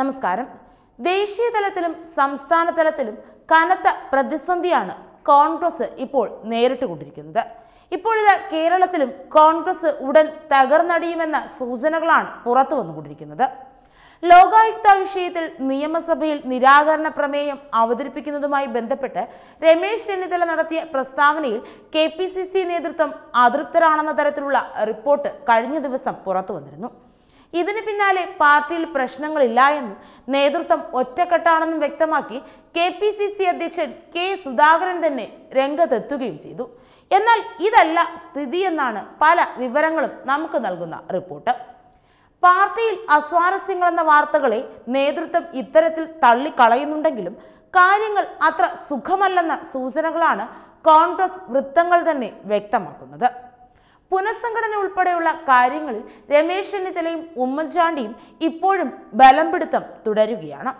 നമസ്കാരം ദേശീയ തലത്തിലും സംസ്ഥാന തലത്തിലും കനത്ത പ്രതിസന്ധിയാണ് കോൺഗ്രസ് ഇപ്പോൾ നേരിട്ടുകൊണ്ടിരിക്കുന്നത് ഇപ്പോഴിത് കേരളത്തിലും കോൺഗ്രസ് ഉടൻ തകർന്നടിയുമെന്ന സൂചനകളാണ് പുറത്തു വന്നുകൊണ്ടിരിക്കുന്നത് ലോകായുക്ത വിഷയത്തിൽ നിയമസഭയിൽ നിരാകരണ പ്രമേയം അവതരിപ്പിക്കുന്നതുമായി ബന്ധപ്പെട്ട് രമേശ് ചെന്നിത്തല നടത്തിയ പ്രസ്താവനയിൽ കെ നേതൃത്വം അതൃപ്തരാണെന്ന തരത്തിലുള്ള റിപ്പോർട്ട് കഴിഞ്ഞ ദിവസം പുറത്തു വന്നിരുന്നു ഇതിന് പിന്നാലെ പാർട്ടിയിൽ പ്രശ്നങ്ങളില്ല എന്നും നേതൃത്വം ഒറ്റക്കെട്ടാണെന്നും വ്യക്തമാക്കി കെ പി സി സി അധ്യക്ഷൻ കെ സുധാകരൻ തന്നെ രംഗത്തെത്തുകയും ചെയ്തു എന്നാൽ ഇതല്ല സ്ഥിതി എന്നാണ് പല വിവരങ്ങളും നമുക്ക് നൽകുന്ന റിപ്പോർട്ട് പാർട്ടിയിൽ അസ്വാരസ്യങ്ങളെന്ന വാർത്തകളെ നേതൃത്വം ഇത്തരത്തിൽ തള്ളിക്കളയുന്നുണ്ടെങ്കിലും കാര്യങ്ങൾ അത്ര സുഖമല്ലെന്ന സൂചനകളാണ് കോൺഗ്രസ് വൃത്തങ്ങൾ തന്നെ വ്യക്തമാക്കുന്നത് പുനഃസംഘടന ഉൾപ്പെടെയുള്ള കാര്യങ്ങളിൽ രമേശ് ചെന്നിത്തലയും ഉമ്മൻചാണ്ടിയും ഇപ്പോഴും ബലംപിടുത്തം തുടരുകയാണ്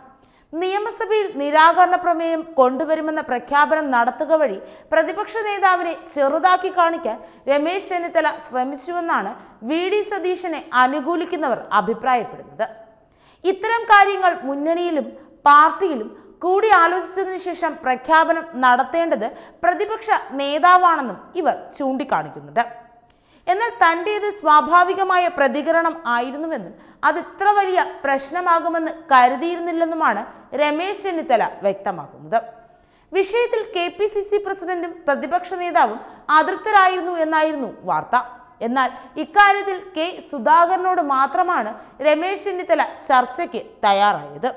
നിയമസഭയിൽ നിരാകരണ പ്രമേയം കൊണ്ടുവരുമെന്ന പ്രഖ്യാപനം നടത്തുക വഴി പ്രതിപക്ഷ നേതാവിനെ ചെറുതാക്കി കാണിക്കാൻ രമേശ് ചെന്നിത്തല ശ്രമിച്ചുവെന്നാണ് വി ഡി സതീശനെ അനുകൂലിക്കുന്നവർ അഭിപ്രായപ്പെടുന്നത് ഇത്തരം കാര്യങ്ങൾ മുന്നണിയിലും പാർട്ടിയിലും കൂടി ആലോചിച്ചതിനു ശേഷം പ്രഖ്യാപനം നടത്തേണ്ടത് പ്രതിപക്ഷ നേതാവാണെന്നും ഇവർ ചൂണ്ടിക്കാണിക്കുന്നുണ്ട് എന്നാൽ തൻ്റേത് സ്വാഭാവികമായ പ്രതികരണം ആയിരുന്നുവെന്നും അത് ഇത്ര വലിയ പ്രശ്നമാകുമെന്ന് കരുതിയിരുന്നില്ലെന്നുമാണ് രമേശ് ചെന്നിത്തല വ്യക്തമാക്കുന്നത് വിഷയത്തിൽ കെ പി സി സി പ്രസിഡന്റും പ്രതിപക്ഷ നേതാവും അതൃപ്തരായിരുന്നു എന്നായിരുന്നു വാർത്ത എന്നാൽ ഇക്കാര്യത്തിൽ കെ സുധാകരനോട് മാത്രമാണ് രമേശ് ചെന്നിത്തല ചർച്ചയ്ക്ക് തയ്യാറായത്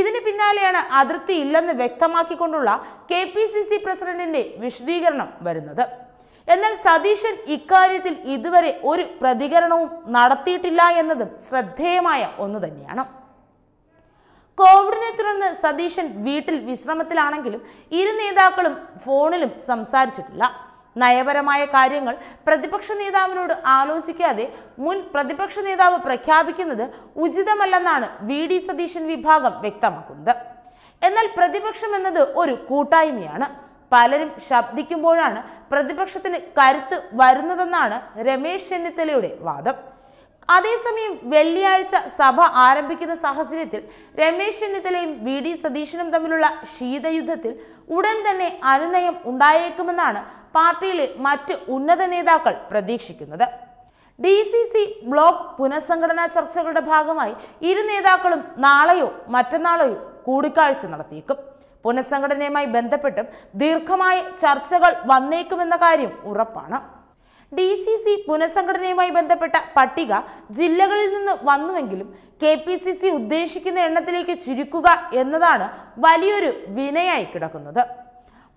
ഇതിന് പിന്നാലെയാണ് ഇല്ലെന്ന് വ്യക്തമാക്കിക്കൊണ്ടുള്ള കെ പി സി സി പ്രസിഡന്റിന്റെ വിശദീകരണം വരുന്നത് എന്നാൽ സതീശൻ ഇക്കാര്യത്തിൽ ഇതുവരെ ഒരു പ്രതികരണവും നടത്തിയിട്ടില്ല എന്നതും ശ്രദ്ധേയമായ ഒന്നു തന്നെയാണ് കോവിഡിനെ തുടർന്ന് സതീശൻ വീട്ടിൽ വിശ്രമത്തിലാണെങ്കിലും ഇരു നേതാക്കളും ഫോണിലും സംസാരിച്ചിട്ടില്ല നയപരമായ കാര്യങ്ങൾ പ്രതിപക്ഷ നേതാവിനോട് ആലോചിക്കാതെ മുൻ പ്രതിപക്ഷ നേതാവ് പ്രഖ്യാപിക്കുന്നത് ഉചിതമല്ലെന്നാണ് വി ഡി സതീശൻ വിഭാഗം വ്യക്തമാക്കുന്നത് എന്നാൽ പ്രതിപക്ഷം എന്നത് ഒരു കൂട്ടായ്മയാണ് പലരും ശബ്ദിക്കുമ്പോഴാണ് പ്രതിപക്ഷത്തിന് കരുത്ത് വരുന്നതെന്നാണ് രമേശ് ചെന്നിത്തലയുടെ വാദം അതേസമയം വെള്ളിയാഴ്ച സഭ ആരംഭിക്കുന്ന സാഹചര്യത്തിൽ രമേശ് ചെന്നിത്തലയും വി ഡി സതീശനും തമ്മിലുള്ള ശീതയുദ്ധത്തിൽ ഉടൻ തന്നെ അനുനയം ഉണ്ടായേക്കുമെന്നാണ് പാർട്ടിയിലെ മറ്റ് ഉന്നത നേതാക്കൾ പ്രതീക്ഷിക്കുന്നത് ഡി സി സി ബ്ലോക്ക് പുനഃസംഘടനാ ചർച്ചകളുടെ ഭാഗമായി ഇരു നേതാക്കളും നാളെയോ മറ്റന്നാളെയോ കൂടിക്കാഴ്ച നടത്തിയേക്കും പുനഃസംഘടനയുമായി ബന്ധപ്പെട്ടും ദീർഘമായ ചർച്ചകൾ വന്നേക്കുമെന്ന കാര്യം ഉറപ്പാണ് ഡി സി സി പുനഃസംഘടനയുമായി ബന്ധപ്പെട്ട പട്ടിക ജില്ലകളിൽ നിന്ന് വന്നുവെങ്കിലും കെ പി സി സി ഉദ്ദേശിക്കുന്ന എണ്ണത്തിലേക്ക് ചുരുക്കുക എന്നതാണ് വലിയൊരു വിനയായി കിടക്കുന്നത്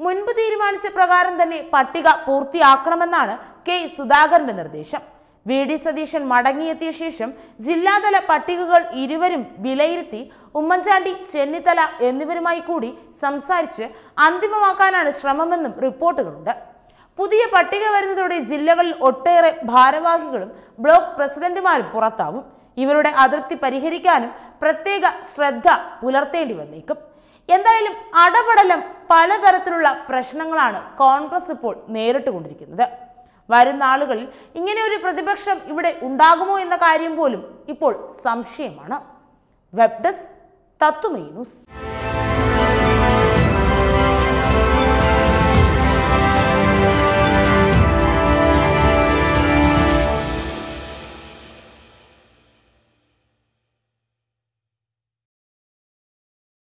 മുൻപ് തീരുമാനിച്ച പ്രകാരം തന്നെ പട്ടിക പൂർത്തിയാക്കണമെന്നാണ് കെ സുധാകരന്റെ നിർദ്ദേശം വി ഡി സതീശൻ മടങ്ങിയെത്തിയ ശേഷം ജില്ലാതല പട്ടികകൾ ഇരുവരും വിലയിരുത്തി ഉമ്മൻചാണ്ടി ചെന്നിത്തല എന്നിവരുമായി കൂടി സംസാരിച്ച് അന്തിമമാക്കാനാണ് ശ്രമമെന്നും റിപ്പോർട്ടുകളുണ്ട് പുതിയ പട്ടിക വരുന്നതോടെ ജില്ലകളിൽ ഒട്ടേറെ ഭാരവാഹികളും ബ്ലോക്ക് പ്രസിഡന്റുമാരും പുറത്താവും ഇവരുടെ അതൃപ്തി പരിഹരിക്കാനും പ്രത്യേക ശ്രദ്ധ പുലർത്തേണ്ടി വന്നേക്കും എന്തായാലും അടപടലം പലതരത്തിലുള്ള പ്രശ്നങ്ങളാണ് കോൺഗ്രസ് ഇപ്പോൾ നേരിട്ടുകൊണ്ടിരിക്കുന്നത് വരും നാളുകളിൽ ഇങ്ങനെ ഒരു പ്രതിപക്ഷം ഇവിടെ ഉണ്ടാകുമോ എന്ന കാര്യം പോലും ഇപ്പോൾ സംശയമാണ് വെബ് ഡെസ്ക് തത്തുമൈ ന്യൂസ്